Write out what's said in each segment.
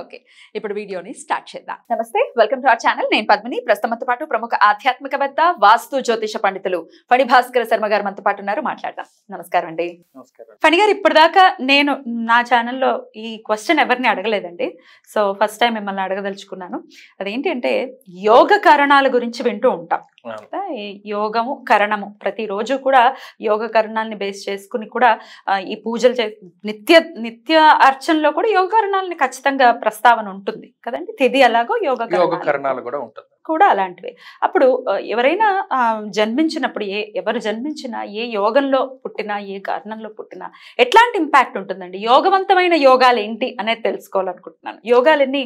Okay ఇప్పుడు వీడియోని start చేద్దాం నమస్తే వెల్కమ్ టు అవర్ ఛానల్ నేను పద్మిని ప్రస్తుతంతో పాటు ప్రముఖ ఆధ్యాత్మికవేత్త వాస్తు జ్యోతిష పండితులు ఫణి భాస్కర్ శర్మ గారు మనతో పాటు ఉన్నారు మాట్లాడదాం నమస్కారం అండి ఫణి గారు ఇప్పటిదాకా నేను నా ఛానల్లో ఈ క్వశ్చన్ ఎవరిని అడగలేదండి సో ఫస్ట్ టైం మిమ్మల్ని అడగదలుచుకున్నాను అదేంటంటే యోగ కారణాల గురించి వింటూ ఉంటాం యోగము కరణము ప్రతిరోజు కూడా యోగ కరణాలని బేస్ చేసుకుని కూడా ఈ పూజలు చే నిత్య నిత్య అర్చనలో కూడా యోగ కరణాలని ఖచ్చితంగా ప్రస్తావన ఉంటుంది కదండి తిది అలాగో యోగ యోగ కరణాలు కూడా ఉంటుంది కూడా అలాంటివే అప్పుడు ఎవరైనా జన్మించినప్పుడు ఏ ఎవరు జన్మించినా ఏ యోగంలో పుట్టినా ఏ కారణంలో పుట్టినా ఎట్లాంటి ఇంపాక్ట్ ఉంటుందండి యోగవంతమైన యోగాలు ఏంటి అనేది తెలుసుకోవాలనుకుంటున్నాను యోగాలు ఎన్ని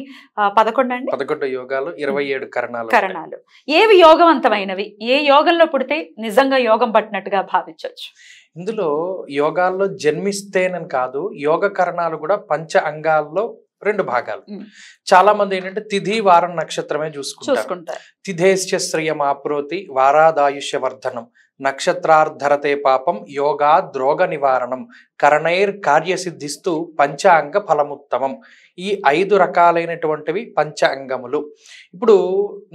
పదకొండు అండి పదకొండు యోగాలు ఇరవై ఏడు కరణాలు కరణాలు ఏవి యోగవంతమైనవి ఏ యోగంలో పుడితే నిజంగా యోగం పట్టినట్టుగా భావించవచ్చు ఇందులో యోగాల్లో జన్మిస్తేనని కాదు యోగ కరణాలు కూడా పంచ అంగాల్లో రెండు భాగాలు చాలా మంది ఏంటంటే తిథి వారం నక్షత్రమే చూసుకుంటారు తిథేశ్చ శ్రియం ఆప్రోతి వారాదాయుష్య వర్ధనం నక్షత్రార్ధరతే పాపం యోగా ద్రోగ నివారణం కరణైర్ కార్యసిద్ధిస్తూ పంచాంగ ఫలముత్తమం ఈ ఐదు రకాలైనటువంటివి పంచాంగములు ఇప్పుడు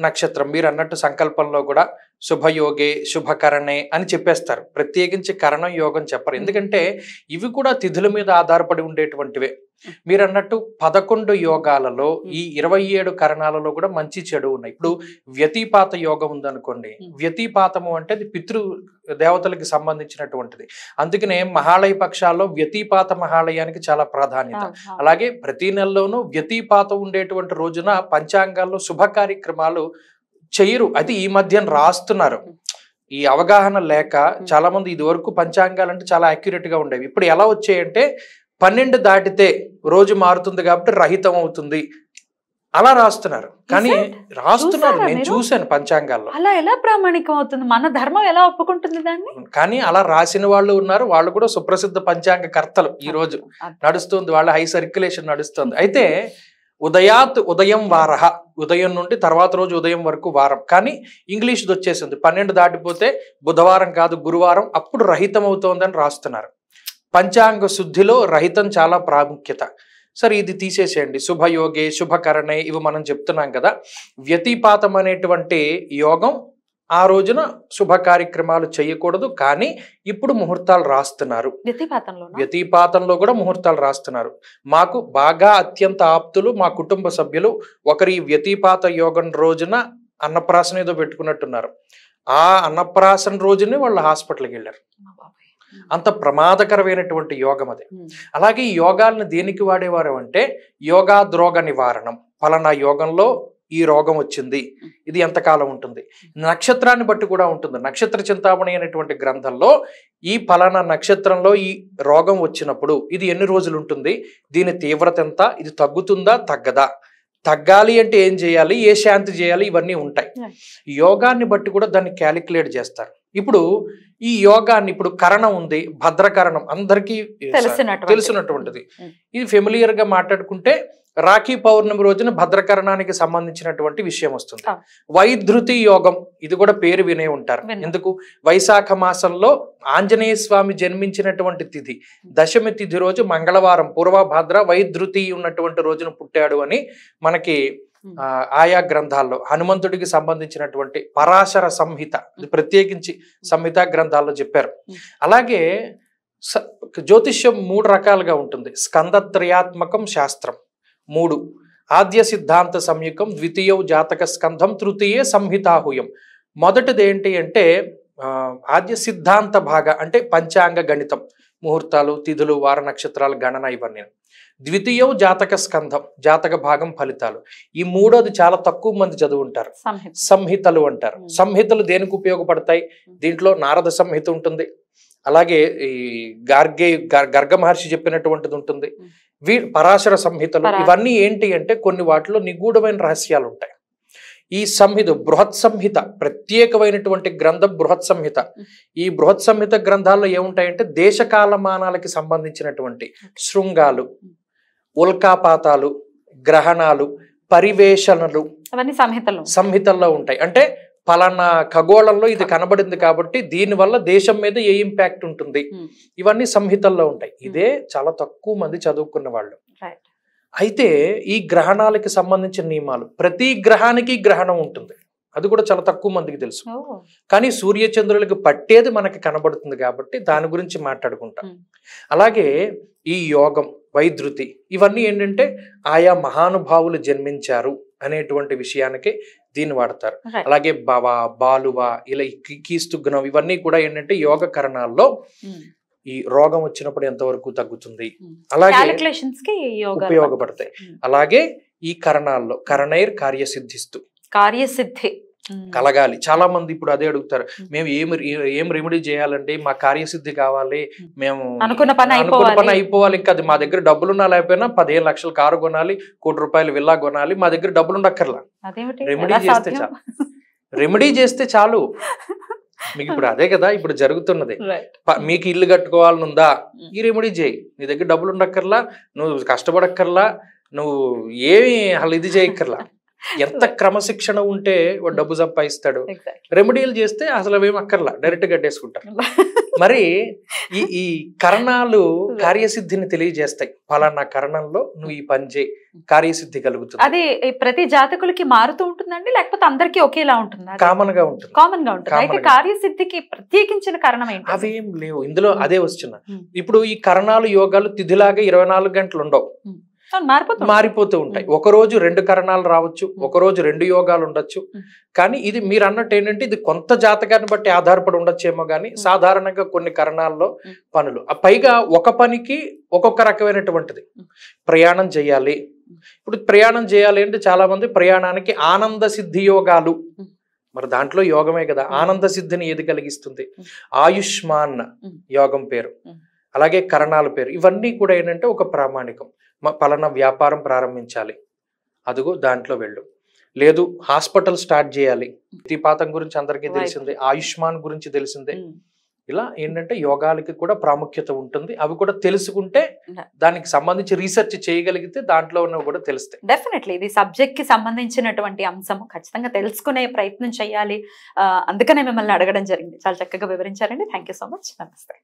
నక్షత్రం మీరు అన్నట్టు సంకల్పంలో కూడా శుభయోగే శుభకరణే అని చెప్పేస్తారు ప్రత్యేకించి కరణం యోగం చెప్పరు ఎందుకంటే ఇవి కూడా తిథుల మీద ఆధారపడి ఉండేటువంటివే మీరు అన్నట్టు పదకొండు యోగాలలో ఈ ఇరవై ఏడు కరణాలలో కూడా మంచి చెడు ఉన్నాయి ఇప్పుడు వ్యతిపాత యోగం ఉందనుకోండి వ్యతిపాతము అంటే అది పితృ దేవతలకు సంబంధించినటువంటిది అందుకనే మహాలయ పక్షాల్లో వ్యతిపాత మహాలయానికి చాలా ప్రాధాన్యత అలాగే ప్రతి నెలలోనూ వ్యతిపాతం ఉండేటువంటి రోజున పంచాంగాల్లో శుభ కార్యక్రమాలు చేయరు అది ఈ మధ్యన రాస్తున్నారు ఈ అవగాహన లేక చాలా మంది ఇది వరకు పంచాంగాలు అంటే చాలా అక్యురేట్ గా ఉండేవి ఇప్పుడు ఎలా వచ్చాయంటే పన్నెండు దాటితే రోజు మారుతుంది కాబట్టి రహితం అవుతుంది అలా రాస్తున్నారు కానీ రాస్తున్నారు నేను చూశాను పంచాంగాల్లో అలా ఎలా ప్రామాణికం అవుతుంది మన ధర్మం ఎలా ఒప్పుకుంటుంది దాన్ని కానీ అలా రాసిన వాళ్ళు ఉన్నారు వాళ్ళు కూడా సుప్రసిద్ధ పంచాంగ కర్తలు ఈ రోజు నడుస్తుంది వాళ్ళ హై సర్క్యులేషన్ నడుస్తుంది అయితే ఉదయాత్ ఉదయం వారహ ఉదయం నుండి తర్వాత రోజు ఉదయం వరకు వారం కానీ ఇంగ్లీష్ది వచ్చేసింది పన్నెండు దాటిపోతే బుధవారం కాదు గురువారం అప్పుడు రహితం అవుతోందని రాస్తున్నారు పంచాంగ శుద్ధిలో రహితం చాలా ప్రాముఖ్యత సరే ఇది తీసేసేయండి శుభయోగే శుభకరణే ఇవి మనం చెప్తున్నాం కదా వ్యతిపాతం అనేటువంటి యోగం ఆ రోజున శుభ కార్యక్రమాలు చేయకూడదు కానీ ఇప్పుడు ముహూర్తాలు రాస్తున్నారు వ్యతిపాతంలో కూడా ముహూర్తాలు రాస్తున్నారు మాకు బాగా అత్యంత ఆప్తులు మా కుటుంబ సభ్యులు ఒకరి వ్యతిపాత యోగం రోజున అన్నప్రాసన ఏదో పెట్టుకున్నట్టున్నారు ఆ అన్నప్రాసన రోజునే వాళ్ళు హాస్పిటల్కి వెళ్ళారు అంత ప్రమాదకరమైనటువంటి యోగం అది అలాగే ఈ యోగాలను దేనికి వాడేవారు అంటే యోగా ద్రోగ నివారణం ఫలానా యోగంలో ఈ రోగం వచ్చింది ఇది ఎంతకాలం ఉంటుంది నక్షత్రాన్ని బట్టి కూడా ఉంటుంది నక్షత్ర చింతామణి అనేటువంటి గ్రంథంలో ఈ ఫలానా నక్షత్రంలో ఈ రోగం వచ్చినప్పుడు ఇది ఎన్ని రోజులు ఉంటుంది దీని తీవ్రత ఎంత ఇది తగ్గుతుందా తగ్గదా తగ్గాలి అంటే ఏం చేయాలి ఏ శాంతి చేయాలి ఇవన్నీ ఉంటాయి యోగాన్ని బట్టి కూడా దాన్ని క్యాలిక్యులేట్ చేస్తారు ఇప్పుడు ఈ యోగాన్ని ఇప్పుడు కరణం ఉంది భద్రకరణం అందరికీ తెలిసినటువంటిది ఇది ఫెమిలియర్ గా మాట్లాడుకుంటే రాఖీ పౌర్ణమి రోజున భద్రకరణానికి సంబంధించినటువంటి విషయం వస్తుంది వైధృతి యోగం ఇది కూడా పేరు వినే ఉంటారు ఎందుకు వైశాఖ మాసంలో ఆంజనేయ స్వామి జన్మించినటువంటి తిథి దశమి తిథి రోజు మంగళవారం పూర్వభాద్ర వైధృతి ఉన్నటువంటి రోజున పుట్టాడు అని మనకి ఆయా గ్రంథాల్లో హనుమంతుడికి సంబంధించినటువంటి పరాశర సంహిత ప్రత్యేకించి సంహిత గ్రంథాల్లో చెప్పారు అలాగే జ్యోతిష్యం మూడు రకాలుగా ఉంటుంది స్కంధత్రయాత్మకం శాస్త్రం మూడు ఆద్య సిద్ధాంత సంయుకం ద్వితీయ జాతక స్కంధం తృతీయ సంహితాహుయం మొదటిది ఏంటి అంటే ఆద్య సిద్ధాంత భాగ అంటే పంచాంగ గణితం ముహూర్తాలు తిథులు వార నక్షత్రాలు గణన ఇవన్నీ ద్వితీయం జాతక స్కంధం జాతక భాగం ఫలితాలు ఈ మూడోది చాలా తక్కువ మంది చదువు ఉంటారు సంహితలు అంటారు సంహితలు దేనికి ఉపయోగపడతాయి దీంట్లో నారద సంహిత ఉంటుంది అలాగే ఈ గార్గే గర్గ మహర్షి చెప్పినటువంటిది ఉంటుంది వీ పరాశర సంహితలు ఇవన్నీ ఏంటి అంటే కొన్ని వాటిలో నిగూఢమైన రహస్యాలు ఉంటాయి ఈ సంహిత బృహత్ సంహిత ప్రత్యేకమైనటువంటి గ్రంథం బృహత్ సంహిత ఈ బృహత్ సంహిత గ్రంథాల్లో ఏముంటాయంటే దేశకాలమానాలకి సంబంధించినటువంటి శృంగాలు ఉల్కాపాతాలు గ్రహణాలు పరివేషణలు అవన్నీ సంహితలు సంహితల్లో ఉంటాయి అంటే పలానా ఖగోళంలో ఇది కనబడింది కాబట్టి దీనివల్ల దేశం మీద ఏ ఇంపాక్ట్ ఉంటుంది ఇవన్నీ సంహితల్లో ఉంటాయి ఇదే చాలా తక్కువ మంది చదువుకున్న వాళ్ళు అయితే ఈ గ్రహణాలకి సంబంధించిన నియమాలు ప్రతి గ్రహానికి గ్రహణం ఉంటుంది అది కూడా చాలా తక్కువ మందికి తెలుసు కానీ సూర్యచంద్రులకు పట్టేది మనకి కనబడుతుంది కాబట్టి దాని గురించి మాట్లాడుకుంటాం అలాగే ఈ యోగం వైద్యుతి ఇవన్నీ ఏంటంటే ఆయా మహానుభావులు జన్మించారు అనేటువంటి విషయానికి దీన్ని వాడతారు అలాగే భవ బాలువ ఇలా కీస్తుగ్నం ఇవన్నీ కూడా ఏంటంటే యోగ కరణాల్లో ఈ రోగం వచ్చినప్పుడు ఎంతవరకు తగ్గుతుంది అలాగే ఉపయోగపడతాయి అలాగే ఈ కరణాల్లో కరణైర్ కార్యసిద్ధిస్తూ కార్యసిద్ధి కలగాలి చాలా మంది ఇప్పుడు అదే అడుగుతారు మేము ఏం ఏం రెమెడీ చేయాలంటే మా కార్యసిద్ధి కావాలి మేము అనుకున్న పని అనుకున్న పని అయిపోవాలి ఇంకా అది మా దగ్గర డబ్బులున్నా లేకపోయినా పదిహేను లక్షలు కారు కొనాలి కోటి రూపాయలు విల్లా కొనాలి మా దగ్గర డబ్బులు ఉండక్కర్లా రెమెడీ చేస్తే చాలు రెమెడీ చేస్తే చాలు మీకు ఇప్పుడు అదే కదా ఇప్పుడు జరుగుతున్నది మీకు ఇల్లు కట్టుకోవాలని ఉందా hmm. ఈ రెమెడీ చేయి నీ దగ్గర డబ్బులు ఉండక్కర్లా నువ్వు కష్టపడక్కర్లా నువ్వు ఏమి అసలు ఇది చేయక్కర్లా ఎంత క్రమశిక్షణ ఉంటే వాడు డబ్బు సంపాదిస్తాడు రెమెడీలు చేస్తే అసలు అవేమి అక్కర్లా డైరెక్ట్ కట్టేసుకుంటారు మరి ఈ ఈ కరణాలు కార్యసిద్ధిని తెలియజేస్తాయి ఫలానా కరణంలో నువ్వు ఈ పని చేయి కార్యసిద్ధి కలుగుతుంది అది ప్రతి జాతకులకి మారుతూ ఉంటుందండి లేకపోతే అందరికీ ఒకేలా ఉంటుంది కామన్ గా ఉంటుంది కామన్ గా ఉంటుంది అయితే కార్యసిద్ధికి ప్రత్యేకించిన కారణం ఏంటి అవేం లేవు ఇందులో అదే వస్తున్నా ఇప్పుడు ఈ కరణాలు యోగాలు తిథిలాగా ఇరవై గంటలు ఉండవు మారిపోతూ ఉంటాయి ఒక రోజు రెండు కరణాలు రావచ్చు ఒక రోజు రెండు యోగాలు ఉండొచ్చు కానీ ఇది మీరు అన్నట్టు ఏంటంటే ఇది కొంత జాతకాన్ని బట్టి ఆధారపడి ఉండొచ్చేమో కానీ సాధారణంగా కొన్ని కరణాల్లో పనులు పైగా ఒక పనికి ఒక్కొక్క రకమైనటువంటిది ప్రయాణం చేయాలి ఇప్పుడు ప్రయాణం చేయాలి అంటే చాలా మంది ప్రయాణానికి ఆనంద సిద్ధి యోగాలు మరి దాంట్లో యోగమే కదా ఆనంద సిద్ధిని ఏది కలిగిస్తుంది ఆయుష్మాన్ యోగం పేరు అలాగే కరణాల పేరు ఇవన్నీ కూడా ఏంటంటే ఒక ప్రామాణికం పలానా వ్యాపారం ప్రారంభించాలి అదుగో దాంట్లో వెళ్ళు లేదు హాస్పిటల్ స్టార్ట్ చేయాలి ప్రతిపాతం గురించి అందరికీ తెలిసిందే ఆయుష్మాన్ గురించి తెలిసిందే hmm. ఇలా ఏంటంటే యోగాలకి కూడా ప్రాముఖ్యత ఉంటుంది అవి కూడా తెలుసుకుంటే దానికి సంబంధించి రీసెర్చ్ చేయగలిగితే దాంట్లో ఉన్నవి కూడా తెలుస్తాయి డెఫినెట్లీ ఇది సబ్జెక్ట్ కి సంబంధించినటువంటి అంశం ఖచ్చితంగా తెలుసుకునే ప్రయత్నం చేయాలి అందుకనే మిమ్మల్ని అడగడం జరిగింది చాలా చక్కగా వివరించారండి థ్యాంక్ సో మచ్ నమస్తే